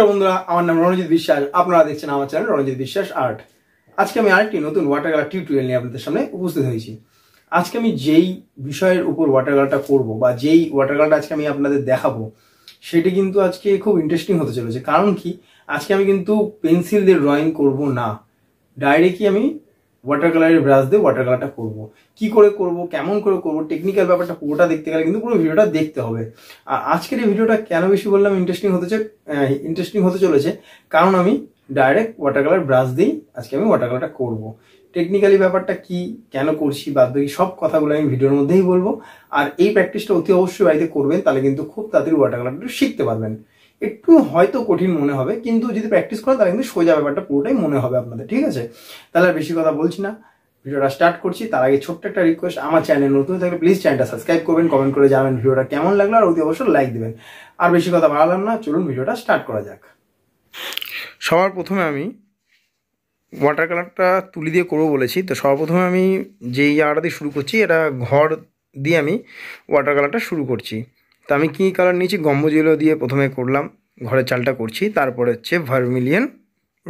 নমস্কার বন্ধুরা আমার নাম রণজিৎ বিশ্বাস আপনারা দেখছেন আমার চ্যানেল রণজিৎ বিশ্বাস আর্ট আজকে আমি আরেকটি নতুন ওয়াটার কালার টিউটোরিয়াল নিয়ে আপনাদের সামনে উপস্থিত হয়েছি আজকে আমি যেই বিষয়ের উপর ওয়াটার কালারটা করবো বা যেই ওয়াটার কালারটা আজকে আমি আপনাদের দেখাবো সেটি কিন্তু আজকে খুব ইন্টারেস্টিং হতে চলেছে কারণ কি আজকে আমি কিন্তু পেন্সিল দিয়ে ড্রয়িং করব না ডাইরেক্টই আমি ওয়াটার কালারের ব্রাশ দিয়ে ওয়াটার কালারটা করবো কি করে করব কেমন করে করব টেকনিক্যাল ব্যাপারটা পুরোটা দেখতে গেলে কিন্তু পুরো ভিডিওটা দেখতে হবে আর আজকের এই ভিডিওটা কেন বেশি বললাম ইন্টারেস্টিং হতে ইন্টারেস্টিং হতে চলেছে কারণ আমি ডাইরেক্ট ওয়াটার কালার ব্রাশ দিয়েই আজকে আমি ওয়াটার কালারটা করবো টেকনিক্যালি ব্যাপারটা কি কেন করছি বাদ বাকি সব কথাগুলো আমি ভিডিওর মধ্যেই বলবো আর এই প্র্যাকটিসটা অতি অবশ্যই বাড়িতে করবেন তাহলে কিন্তু খুব তাড়াতাড়ি ওয়াটার কালারটা শিখতে পারবেন একটু হয়তো কঠিন মনে হবে কিন্তু যদি প্র্যাকটিস করে তাহলে কিন্তু সোজা ব্যাপারটা পুরোটাই মনে হবে আপনাদের ঠিক আছে তাহলে আর বেশি কথা বলছি না ভিডিওটা স্টার্ট করছি তার আগে ছোট্ট একটা রিকোয়েস্ট আমার চ্যানেল নতুন থাকলে প্লিজ চ্যানেলটা সাবস্ক্রাইব করবেন কমেন্ট করে জানাবেন ভিডিওটা কেমন লাগলো আর অতি অবশ্যই লাইক দেবেন আর বেশি কথা বাড়ালাম না চলুন ভিডিওটা স্টার্ট করা যাক সবার প্রথমে আমি ওয়াটার কালারটা তুলি দিয়ে করবো বলেছি তো সর্বপ্রথমে আমি যেই জায়গাটা দিয়ে শুরু করছি এটা ঘর দিয়ে আমি ওয়াটার কালারটা শুরু করছি তো আমি কী কালার নিয়েছি গম্বুজ ইয়েলো দিয়ে প্রথমে করলাম ঘরের চালটা করছি তারপরে হচ্ছে ভার্মিলিয়ান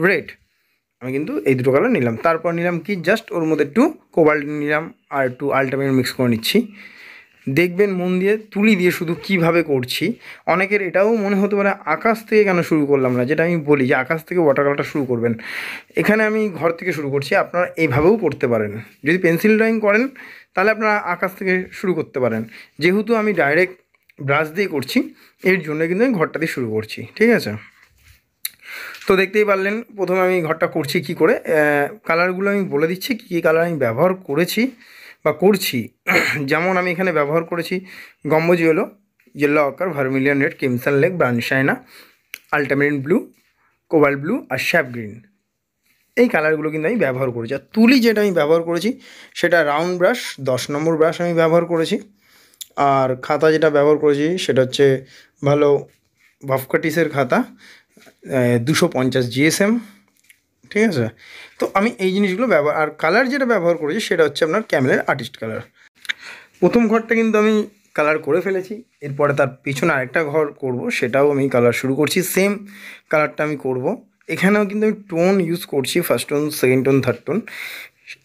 রেড আমি কিন্তু এই দুটো কালার নিলাম তারপর নিলাম কি জাস্ট ওর মধ্যে একটু কোবাল্ট নিলাম আর একটু আলটামেট মিক্স করে নিচ্ছি দেখবেন মন দিয়ে তুলি দিয়ে শুধু কিভাবে করছি অনেকের এটাও মনে হতে পারে আকাশ থেকে কেন শুরু করলাম না যেটা আমি বলি যে আকাশ থেকে ওয়াটার কালারটা শুরু করবেন এখানে আমি ঘর থেকে শুরু করছি আপনারা এইভাবেও করতে পারেন যদি পেন্সিল ড্রয়িং করেন তাহলে আপনারা আকাশ থেকে শুরু করতে পারেন যেহেতু আমি ডাইরেক্ট ব্রাশ দিয়ে করছি এর জন্য কিন্তু আমি ঘরটা দিয়ে শুরু করছি ঠিক আছে তো দেখতেই পারলেন প্রথমে আমি ঘরটা করছি কি করে কালারগুলো আমি বলে দিচ্ছি কী কী কালার আমি ব্যবহার করেছি বা করছি যেমন আমি এখানে ব্যবহার করেছি gamboge yellow yellow ochre vermilion red crimson lake burnt sienna ultramarine blue cobalt blue আর শ্যাপ গ্রিন এই কালারগুলো কিন্তু আমি ব্যবহার করেছি আর তুলি যেটা আমি ব্যবহার করেছি সেটা রাউন্ড ব্রাশ দশ নম্বর ব্রাশ আমি ব্যবহার করেছি আর খাতা যেটা ব্যবহার করেছি সেটা হচ্ছে ভালো বাফকাটিসের খাতা দুশো পঞ্চাশ জিএসএম ঠিক আছে তো আমি এই জিনিসগুলো ব্যবহার আর কালার যেটা ব্যবহার করেছি সেটা হচ্ছে আপনার ক্যামেলের আর্টিস্ট কালার প্রথম ঘরটা কিন্তু আমি কালার করে ফেলেছি এরপরে তার পিছনে আরেকটা ঘর করব সেটাও আমি কালার শুরু করছি সেম কালারটা আমি করব এখানেও কিন্তু আমি টোন ইউজ করছি first tone second tone third tone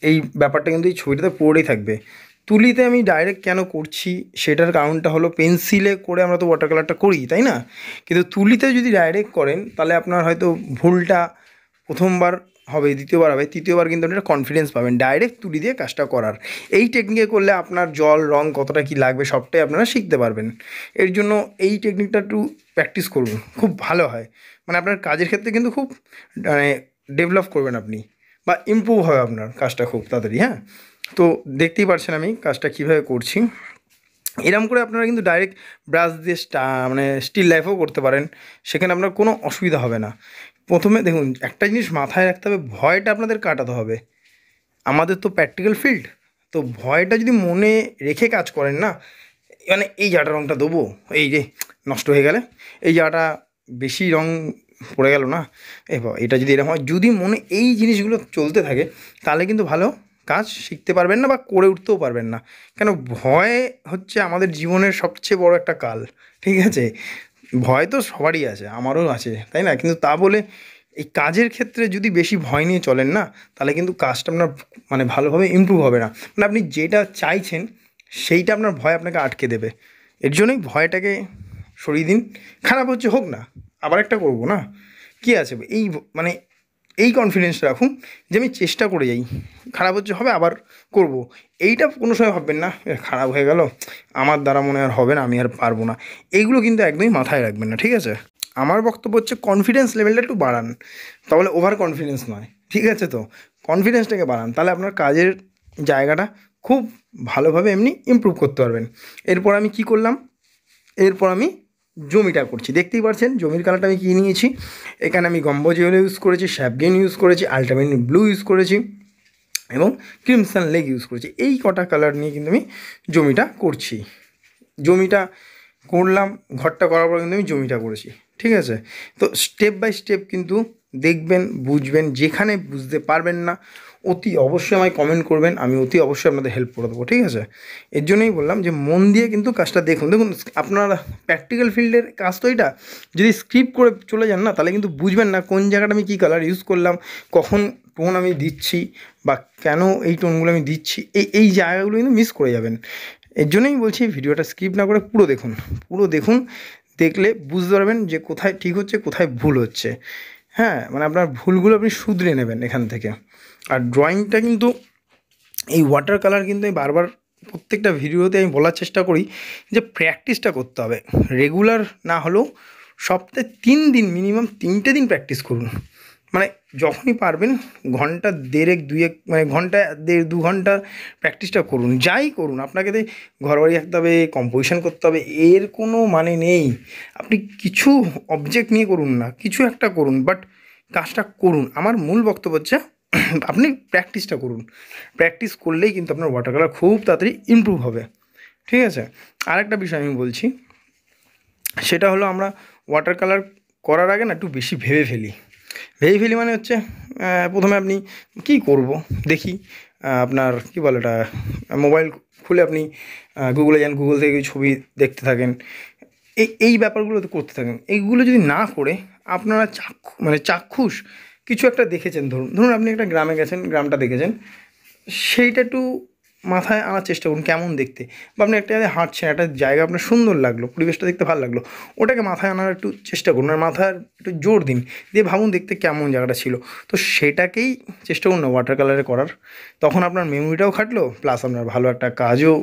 এই ব্যাপারটা কিন্তু এই ছবিটাতে পড়েই থাকবে তুলিতে আমি ডাইরেক্ট কেন করছি সেটার কারণটা হলো পেন্সিলে করে আমরা তো ওয়াটার কালারটা করি তাই না কিন্তু তুলিতে যদি ডাইরেক্ট করেন তাহলে আপনার হয়তো ভুলটা প্রথমবার হবে দ্বিতীয়বার হবে তৃতীয়বার কিন্তু আপনি একটা কনফিডেন্স পাবেন ডাইরেক্ট তুলি দিয়ে কাজটা করার এই টেকনিকে করলে আপনার জল রং কতটা কি লাগবে সবটাই আপনারা শিখতে পারবেন এর জন্য এই টেকনিকটা একটু প্র্যাকটিস করুন খুব ভালো হয় মানে আপনার কাজের ক্ষেত্রে কিন্তু খুব মানে ডেভেলপ করবেন আপনি বা ইম্প্রুভ হবে আপনার কাজটা খুব তাড়াতাড়ি হ্যাঁ তো দেখতেই পারছেন আমি কাজটা কিভাবে করছি এরম করে আপনারা কিন্তু ডাইরেক্ট ব্রাশ দিয়ে মানে স্টিল লাইফও করতে পারেন সেখানে আপনার কোনো অসুবিধা হবে না প্রথমে দেখুন একটা জিনিস মাথায় রাখতে হবে ভয়টা আপনাদের কাটাতে হবে আমাদের তো প্র্যাকটিক্যাল ফিল্ড তো ভয়টা যদি মনে রেখে কাজ করেন না মানে এই জাটা রঙটা দেবো এই যে নষ্ট হয়ে গেলে এই জাটা বেশি রং পড়ে গেল না এবার এটা যদি এরকম হয় যদি মনে এই জিনিসগুলো চলতে থাকে তাহলে কিন্তু ভালো কাজ শিখতে পারবেন না বা করে উঠতেও পারবেন না কেন ভয় হচ্ছে আমাদের জীবনের সবচেয়ে বড় একটা কাল ঠিক আছে ভয় তো সবারই আছে আমারও আছে তাই না কিন্তু তা বলে এই কাজের ক্ষেত্রে যদি বেশি ভয় নিয়ে চলেন না তাহলে কিন্তু কাজটা আপনার মানে ভালোভাবে ইম্প্রুভ হবে না মানে আপনি যেটা চাইছেন সেইটা আপনার ভয় আপনাকে আটকে দেবে এর জন্যই ভয়টাকে সরিয়ে দিন খারাপ হচ্ছে হোক না আবার একটা করবো না কী আছে এই মানে এই কনফিডেন্স রাখুন যে আমি চেষ্টা করে যাই খারাপ হচ্ছে হবে আবার করব। এইটা কোনো সময় ভাববেন না খারাপ হয়ে গেল আমার দ্বারা মনে আর হবে না আমি আর পারবো না এইগুলো কিন্তু একদমই মাথায় রাখবেন না ঠিক আছে আমার বক্তব্য হচ্ছে কনফিডেন্স লেভেলটা একটু বাড়ান তাহলে ওভার কনফিডেন্স নয় ঠিক আছে তো কনফিডেন্সটাকে বাড়ান তাহলে আপনার কাজের জায়গাটা খুব ভালোভাবে এমনি ইম্প্রুভ করতে পারবেন এরপর আমি কি করলাম এরপর আমি জমিটা করছি দেখতেই পাচ্ছেন জমির কালারটা আমি কী নিয়েছি এখানে আমি গম্বো জেল ইউজ করেছি শ্যাপগেন ইউজ করেছি আলট্রামিন ব্লু ইউজ করেছি এবং ক্রিমসান লেগ ইউজ করেছি এই কটা কালার নিয়ে কিন্তু আমি জমিটা করছি জমিটা করলাম ঘরটা করার পর কিন্তু আমি জমিটা করেছি ঠিক আছে তো স্টেপ বাই স্টেপ কিন্তু দেখবেন বুঝবেন যেখানে বুঝতে পারবেন না অতি অবশ্যই আমায় কমেন্ট করবেন আমি অতি অবশ্যই আপনাদের হেল্প করে দেবো ঠিক আছে এর জন্যই বললাম যে মন দিয়ে কিন্তু কাজটা দেখুন দেখুন আপনার প্র্যাকটিক্যাল ফিল্ডের কাজ তো এটা যদি স্ক্রিপ্ট করে চলে যান না তাহলে কিন্তু বুঝবেন না কোন জায়গাটা আমি কী কালার ইউজ করলাম কখন টোন আমি দিচ্ছি বা কেন এই টোনগুলো আমি দিচ্ছি এই এই জায়গাগুলো কিন্তু মিস করে যাবেন এর জন্যই বলছি ভিডিওটা স্ক্রিপ্ট না করে পুরো দেখুন পুরো দেখুন দেখলে বুঝতে পারবেন যে কোথায় ঠিক হচ্ছে কোথায় ভুল হচ্ছে হ্যাঁ মানে আপনার ভুলগুলো আপনি শুধরে নেবেন এখান থেকে আর ড্রয়িংটা কিন্তু এই ওয়াটার কালার কিন্তু আমি বারবার প্রত্যেকটা ভিডিওতে আমি বলার চেষ্টা করি যে প্র্যাকটিসটা করতে হবে রেগুলার না হলেও সপ্তাহে তিন দিন মিনিমাম তিনটে দিন প্র্যাকটিস করুন মানে যখনই পারবেন ঘন্টা দেড়েক দুয়েক মানে ঘন্টা দেড় দু ঘন্টা প্র্যাকটিসটা করুন যাই করুন আপনাকে তো ঘরবাড়ি রাখতে হবে কম্পোজিশন করতে হবে এর কোনো মানে নেই আপনি কিছু অবজেক্ট নিয়ে করুন না কিছু একটা করুন বাট কাজটা করুন আমার মূল বক্তব্য হচ্ছে আপনি প্র্যাকটিসটা করুন প্র্যাকটিস করলেই কিন্তু আপনার ওয়াটার কালার খুব তাড়াতাড়ি ইম্প্রুভ হবে ঠিক আছে আরেকটা বিষয় আমি বলছি সেটা হলো আমরা ওয়াটার কালার করার আগে না একটু বেশি ভেবে ফেলি ভেহিফেলি মানে হচ্ছে প্রথমে আপনি কী করব দেখি আপনার কী বলে এটা মোবাইল খুলে আপনি গুগলে যান গুগল থেকে ছবি দেখতে থাকেন এই এই ব্যাপারগুলো তো করতে থাকেন এইগুলো যদি না করে আপনারা চাক্ষু মানে চাক্ষুষ কিছু একটা দেখেছেন ধরুন ধরুন আপনি একটা গ্রামে গেছেন গ্রামটা দেখেছেন সেইটা একটু মাথায় আনার চেষ্টা করুন কেমন দেখতে বা আপনি একটা জায়গায় হাঁটছেন একটা জায়গা আপনার সুন্দর লাগলো পরিবেশটা দেখতে ভালো লাগলো ওটাকে মাথায় আনার একটু চেষ্টা করুন আর মাথার একটু জোর দিন দিয়ে ভাবুন দেখতে কেমন জায়গাটা ছিল তো সেটাকেই চেষ্টা করুন না ওয়াটার কালারে করার তখন আপনার মেমোরিটাও খাটলো প্লাস আপনার ভালো একটা কাজও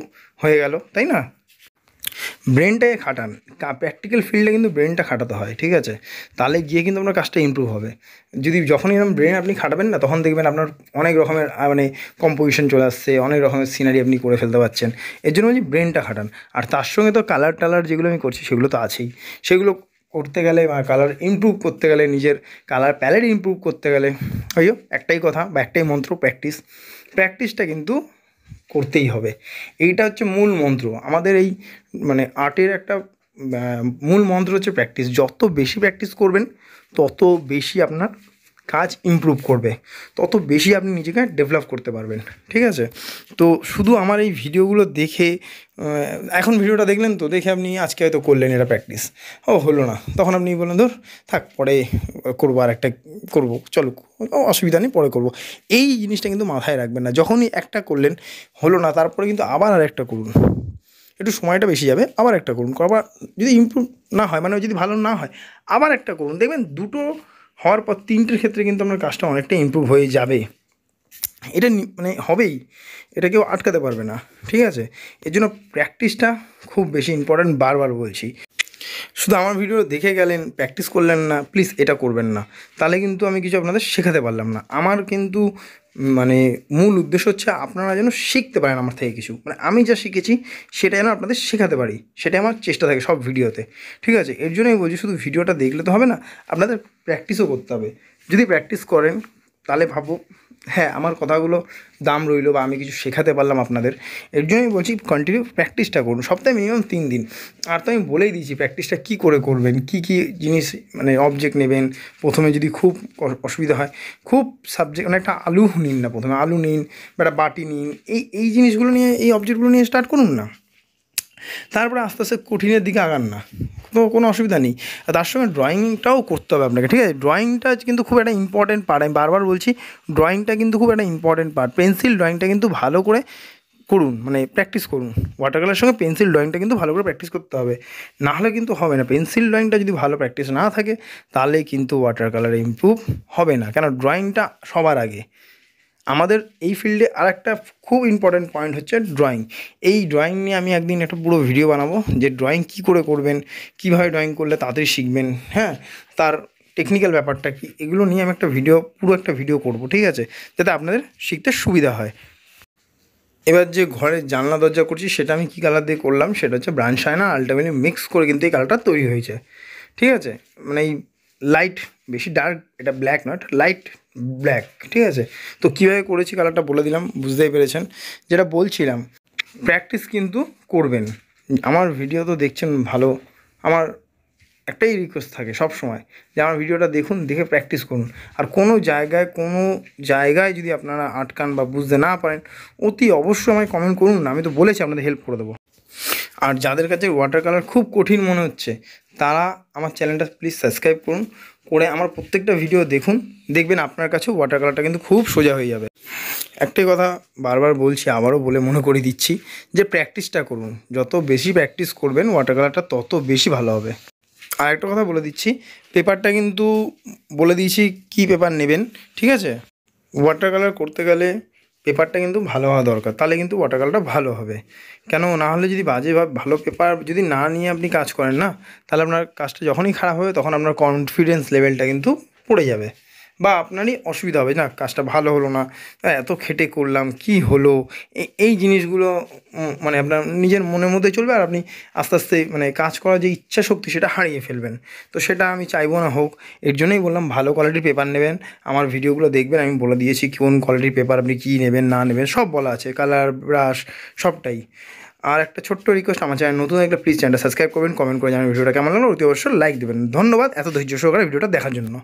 হয়ে গেল তাই না ব্রেনটাকে খাটান প্র্যাকটিক্যাল ফিল্ডে কিন্তু ব্রেনটা খাটাতে হয় ঠিক আছে তাহলে গিয়ে কিন্তু আপনার কাজটা ইম্প্রুভ হবে যদি যখনই এরকম ব্রেন আপনি খাটাবেন না তখন দেখবেন আপনার অনেক রকমের মানে কম্পোজিশন চলে আসছে অনেক রকমের সিনারি আপনি করে ফেলতে পারছেন এর জন্য বলছি ব্রেনটা খাটান আর তার সঙ্গে তো কালার টালার যেগুলো আমি করছি সেগুলো তো আছেই সেগুলো করতে গেলে বা কালার ইম্প্রুভ করতে গেলে নিজের কালার প্যালেট ইম্প্রুভ করতে গেলে ওই একটাই কথা বা একটাই মন্ত্র প্র্যাকটিস প্র্যাকটিসটা কিন্তু করতেই হবে এইটা হচ্ছে মূল মন্ত্র আমাদের এই মানে আর্টের একটা মূল মন্ত্র হচ্ছে প্র্যাকটিস যত বেশি প্র্যাকটিস করবেন তত বেশি আপনার কাজ ইম্প্রুভ করবে তত বেশি আপনি নিজেকে ডেভেলপ করতে পারবেন ঠিক আছে তো শুধু আমার এই ভিডিওগুলো দেখে এখন ভিডিওটা দেখলেন তো দেখে আপনি আজকে হয়তো করলেন এটা প্র্যাকটিস ও হলো না তখন আপনি বললেন ধর থাক পরে করবো আর একটা করবো চলো অসুবিধা নেই পরে করবো এই জিনিসটা কিন্তু মাথায় রাখবেন না যখনই একটা করলেন হলো না তারপরে কিন্তু আবার আর একটা করুন একটু সময়টা বেশি যাবে আবার একটা করুন আবার যদি ইম্প্রুভ না হয় মানে যদি ভালো না হয় আবার একটা করুন দেখবেন দুটো হওয়ার পর তিনটের ক্ষেত্রে কিন্তু আপনার কাজটা অনেকটা ইম্প্রুভ হয়ে যাবে এটা মানে হবেই এটা কেউ আটকাতে পারবে না ঠিক আছে এর জন্য প্র্যাকটিসটা খুব বেশি ইম্পর্ট্যান্ট বারবার বলছি শুধু আমার ভিডিও দেখে গেলেন প্র্যাকটিস করলেন না প্লিজ এটা করবেন না তাহলে কিন্তু আমি কিছু আপনাদের শেখাতে পারলাম না আমার কিন্তু মানে মূল উদ্দেশ্য হচ্ছে আপনারা যেন শিখতে পারেন আমার থেকে কিছু মানে আমি যা শিখেছি সেটা যেন আপনাদের শেখাতে পারি সেটাই আমার চেষ্টা থাকে সব ভিডিওতে ঠিক আছে এর জন্যই বলছি শুধু ভিডিওটা দেখলে তো হবে না আপনাদের প্র্যাকটিসও করতে হবে যদি প্র্যাকটিস করেন তাহলে ভাবো হ্যাঁ আমার কথাগুলো দাম রইলো বা আমি কিছু শেখাতে পারলাম আপনাদের এর জন্যই বলছি কন্টিনিউ প্র্যাকটিসটা করুন সপ্তাহে মিনিমাম তিন দিন আর তো আমি বলেই দিয়েছি প্র্যাকটিসটা কী করে করবেন কি কি জিনিস মানে অবজেক্ট নেবেন প্রথমে যদি খুব অসুবিধা হয় খুব সাবজেক্ট মানে একটা আলু নিন না প্রথমে আলু নিন বা একটা বাটি নিন এই এই জিনিসগুলো নিয়ে এই অবজেক্টগুলো নিয়ে স্টার্ট করুন না তারপরে আস্তে আস্তে কঠিনের দিকে আগান না তো কোনো অসুবিধা নেই আর তার সঙ্গে ড্রয়িংটাও করতে হবে আপনাকে ঠিক আছে ড্রয়িংটা কিন্তু খুব একটা ইম্পর্টেন্ট পার্ট আমি বারবার বলছি ড্রয়িংটা কিন্তু খুব একটা ইম্পর্টেন্ট পার্ট পেন্সিল ড্রয়িংটা কিন্তু ভালো করে করুন মানে প্র্যাকটিস করুন ওয়াটার কালারের সঙ্গে পেন্সিল ড্রয়িংটা কিন্তু ভালো করে প্র্যাকটিস করতে হবে না হলে কিন্তু হবে না পেন্সিল ড্রয়িংটা যদি ভালো প্র্যাকটিস না থাকে তাহলে কিন্তু ওয়াটার কালার ইম্প্রুভ হবে না কেন ড্রয়িংটা সবার আগে আমাদের এই ফিল্ডে আর একটা খুব ইম্পর্ট্যান্ট পয়েন্ট হচ্ছে ড্রয়িং এই ড্রয়িং নিয়ে আমি একদিন একটা পুরো ভিডিও বানাবো যে ড্রয়িং কী করে করবেন কীভাবে ড্রয়িং করলে তাড়াতাড়ি শিখবেন হ্যাঁ তার টেকনিক্যাল ব্যাপারটা কি এগুলো নিয়ে আমি একটা ভিডিও পুরো একটা ভিডিও করব ঠিক আছে যাতে আপনাদের শিখতে সুবিধা হয় এবার যে ঘরের জানলা দরজা করছি সেটা আমি কী কালার দিয়ে করলাম সেটা হচ্ছে ব্রাঞ্চ না আলটিমেটলি মিক্স করে কিন্তু এই কালারটা তৈরি হয়েছে ঠিক আছে মানে এই লাইট বেশি ডার্ক এটা ব্ল্যাক নট লাইট ব্ল্যাক ঠিক আছে তো কীভাবে করেছি কালারটা বলে দিলাম বুঝতেই পেরেছেন যেটা বলছিলাম প্র্যাকটিস কিন্তু করবেন আমার ভিডিও তো দেখছেন ভালো আমার একটাই রিকোয়েস্ট থাকে সব সময় যে আমার ভিডিওটা দেখুন দেখে প্র্যাকটিস করুন আর কোনো জায়গায় কোনো জায়গায় যদি আপনারা আটকান বা বুঝতে না পারেন অতি অবশ্যই আমায় কমেন্ট করুন আমি তো বলেছি আপনাদের হেল্প করে দেবো আর যাদের কাছে ওয়াটার কালার খুব কঠিন মনে হচ্ছে তারা আমার চ্যানেলটা প্লিজ সাবস্ক্রাইব করুন করে আমার প্রত্যেকটা ভিডিও দেখুন দেখবেন আপনার কাছেও ওয়াটার কালারটা কিন্তু খুব সোজা হয়ে যাবে একটাই কথা বারবার বলছি আবারও বলে মনে করে দিচ্ছি যে প্র্যাকটিসটা করুন যত বেশি প্র্যাকটিস করবেন ওয়াটার কালারটা তত বেশি ভালো হবে আর একটা কথা বলে দিচ্ছি পেপারটা কিন্তু বলে দিয়েছি কি পেপার নেবেন ঠিক আছে ওয়াটার কালার করতে গেলে পেপারটা কিন্তু ভালো হওয়া দরকার তাহলে কিন্তু ওয়াটার কালারটা ভালো হবে কেন না হলে যদি বা ভালো পেপার যদি না নিয়ে আপনি কাজ করেন না তাহলে আপনার কাজটা যখনই খারাপ হবে তখন আপনার কনফিডেন্স লেভেলটা কিন্তু পড়ে যাবে বা আপনারই অসুবিধা হবে না কাজটা ভালো হলো না এত খেটে করলাম কি হলো এই জিনিসগুলো মানে আপনার নিজের মনের মধ্যে চলবে আর আপনি আস্তে আস্তে মানে কাজ করার যে ইচ্ছা শক্তি সেটা হারিয়ে ফেলবেন তো সেটা আমি চাইবো না হোক এর জন্যই বললাম ভালো কোয়ালিটির পেপার নেবেন আমার ভিডিওগুলো দেখবেন আমি বলে দিয়েছি কোন কোয়ালিটির পেপার আপনি কী নেবেন না নেবেন সব বলা আছে কালার ব্রাশ সবটাই আর একটা ছোট্ট রিকোয়েস্ট আমার চ্যানেল নতুন একটা প্লিজ চ্যানেলটা সাবস্ক্রাইব করবেন কমেন্ট করে জানেন ভিডিওটা কেমন লাগলো অতি অবশ্যই লাইক দেবেন ধন্যবাদ এত ধৈর্য সহকারে ভিডিওটা দেখার জন্য